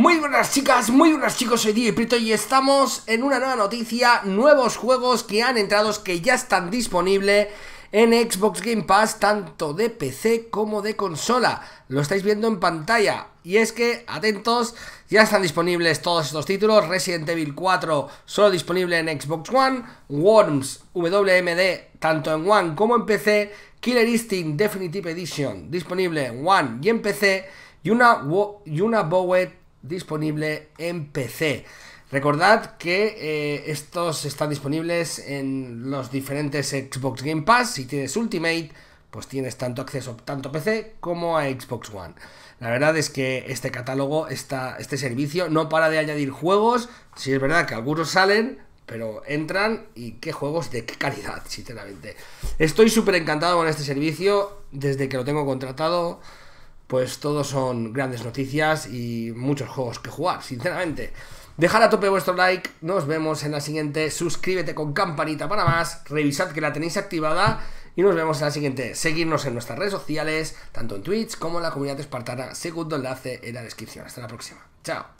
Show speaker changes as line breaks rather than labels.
Muy buenas chicas, muy buenas chicos, soy DJ Prito y estamos en una nueva noticia, nuevos juegos que han entrado, que ya están disponibles en Xbox Game Pass, tanto de PC como de consola. Lo estáis viendo en pantalla. Y es que, atentos, ya están disponibles todos estos títulos. Resident Evil 4 solo disponible en Xbox One. Worms WMD tanto en One como en PC. Killer Instinct Definitive Edition disponible en One y en PC. Y una, y una Bowet disponible en PC. Recordad que eh, estos están disponibles en los diferentes Xbox Game Pass. Si tienes Ultimate, pues tienes tanto acceso tanto PC como a Xbox One. La verdad es que este catálogo, está, este servicio, no para de añadir juegos. Si es verdad que algunos salen, pero entran y qué juegos de qué calidad, sinceramente. Estoy súper encantado con este servicio desde que lo tengo contratado pues todos son grandes noticias y muchos juegos que jugar, sinceramente. Dejad a tope vuestro like, nos vemos en la siguiente, suscríbete con campanita para más, revisad que la tenéis activada y nos vemos en la siguiente. Seguidnos en nuestras redes sociales, tanto en Twitch como en la comunidad espartana, segundo enlace en la descripción. Hasta la próxima, chao.